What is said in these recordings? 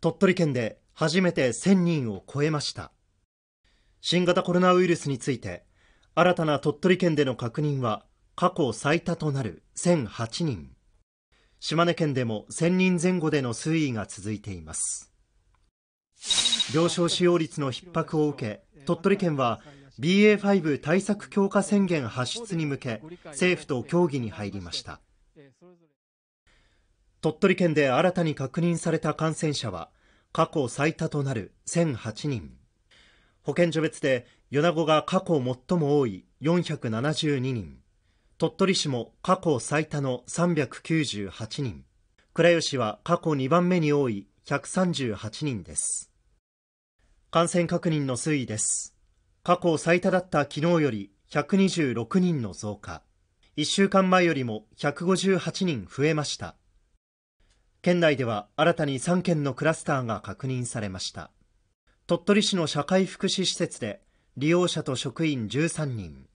鳥取県で初めて1000人を超えました新型コロナウイルスについて新たな鳥取県での確認は過去最多となる1008人島根県でも1000人前後での推移が続いています病床使用率の逼迫を受け鳥取県は BA.5 対策強化宣言発出に向け政府と協議に入りました鳥取県で新たに確認された感染者は過去最多となる1008人保健所別で米子が過去最も多い472人鳥取市も過去最多の398人倉吉は過去2番目に多い138人です感染確認の推移です過去最多だった昨日より126人の増加1週間前よりも158人増えました県内では新たに3件のクラスターが確認されました鳥取市の社会福祉施設で利用者と職員13人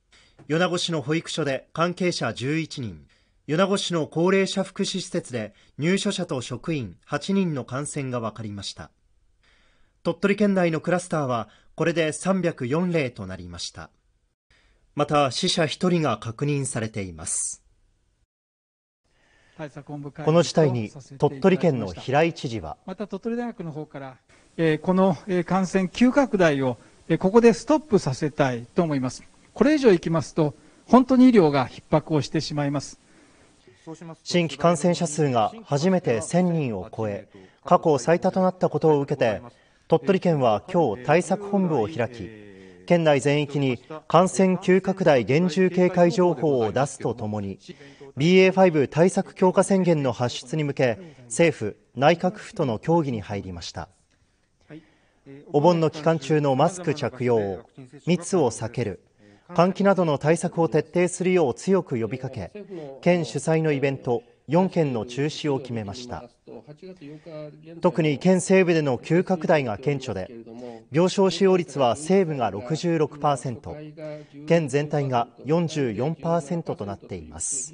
米子市の保育所で関係者11人米子市の高齢者福祉施設で入所者と職員8人の感染が分かりました鳥取県内のクラスターはこれで304例となりましたまた死者1人が確認されていますこの事態に鳥取県の平井知事はまた鳥取大学の方から、えー、この感染急拡大を、えー、ここでストップさせたいと思います。これ以上いきますと、本当に医療が逼迫をしてしまいます。新規感染者数が初めて1000人を超え、過去最多となったことを受けて、鳥取県は今日対策本部を開き、県内全域に感染急拡大厳重警戒情報を出すとともに、BA.5 対策強化宣言の発出に向け政府、内閣府との協議に入りましたお盆の期間中のマスク着用密を避ける換気などの対策を徹底するよう強く呼びかけ県主催のイベント4件の中止を決めました特に県西部での急拡大が顕著で病床使用率は西部が66%県全体が44%となっています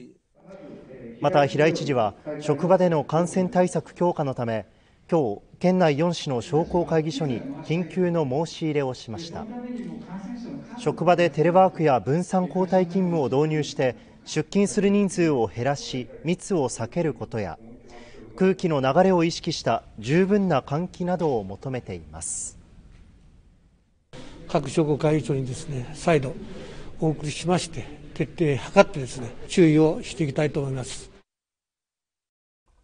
また平井知事は職場での感染対策強化のため今日県内4市の商工会議所に緊急の申し入れをしました職場でテレワークや分散交代勤務を導入して出勤する人数を減らし密を避けることや空気の流れを意識した十分な換気などを求めています各商工会議所にですね再度お送りしまして徹底図ってですね注意をしていきたいと思います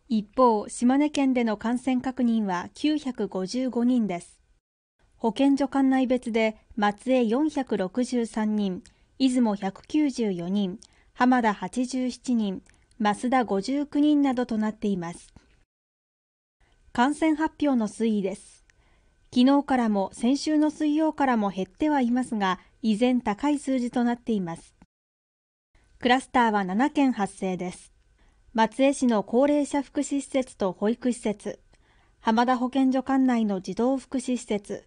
一方、島根県での感染確認は955人です。保健所管内別で松江463人、出雲194人、浜田87人、増田59人などとなっています。感染発表の推移です。昨日からも先週の水曜からも減ってはいますが、依然高い数字となっています。クラスターは7件発生です。松江市の高齢者福祉施設と保育施設、浜田保健所管内の児童福祉施設、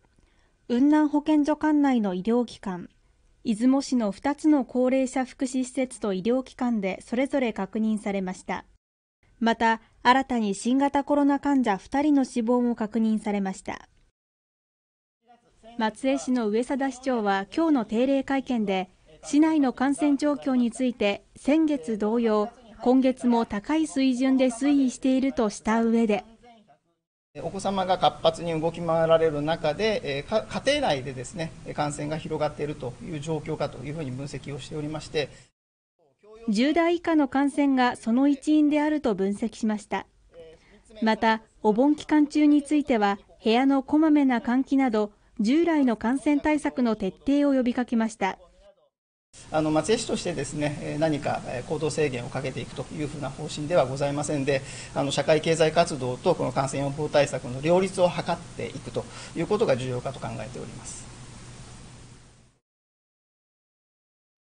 雲南保健所管内の医療機関、出雲市の2つの高齢者福祉施設と医療機関でそれぞれ確認されました。また、新たに新型コロナ患者2人の死亡も確認されました。松江市の上貞市長は今日の定例会見で、市内の感染状況について、先月同様、今月も高い水準で推移しているとした上でお子様が活発に動き回られる中で、家庭内でですね感染が広がっているという状況かというふうに分析をしておりまして10代以下の感染がその一因であると分析しましたまたお盆期間中については部屋のこまめな換気など従来の感染対策の徹底を呼びかけましたあの松江市としてですね何か行動制限をかけていくというふうな方針ではございませんであの社会経済活動とこの感染予防対策の両立を図っていくということが重要かと考えております。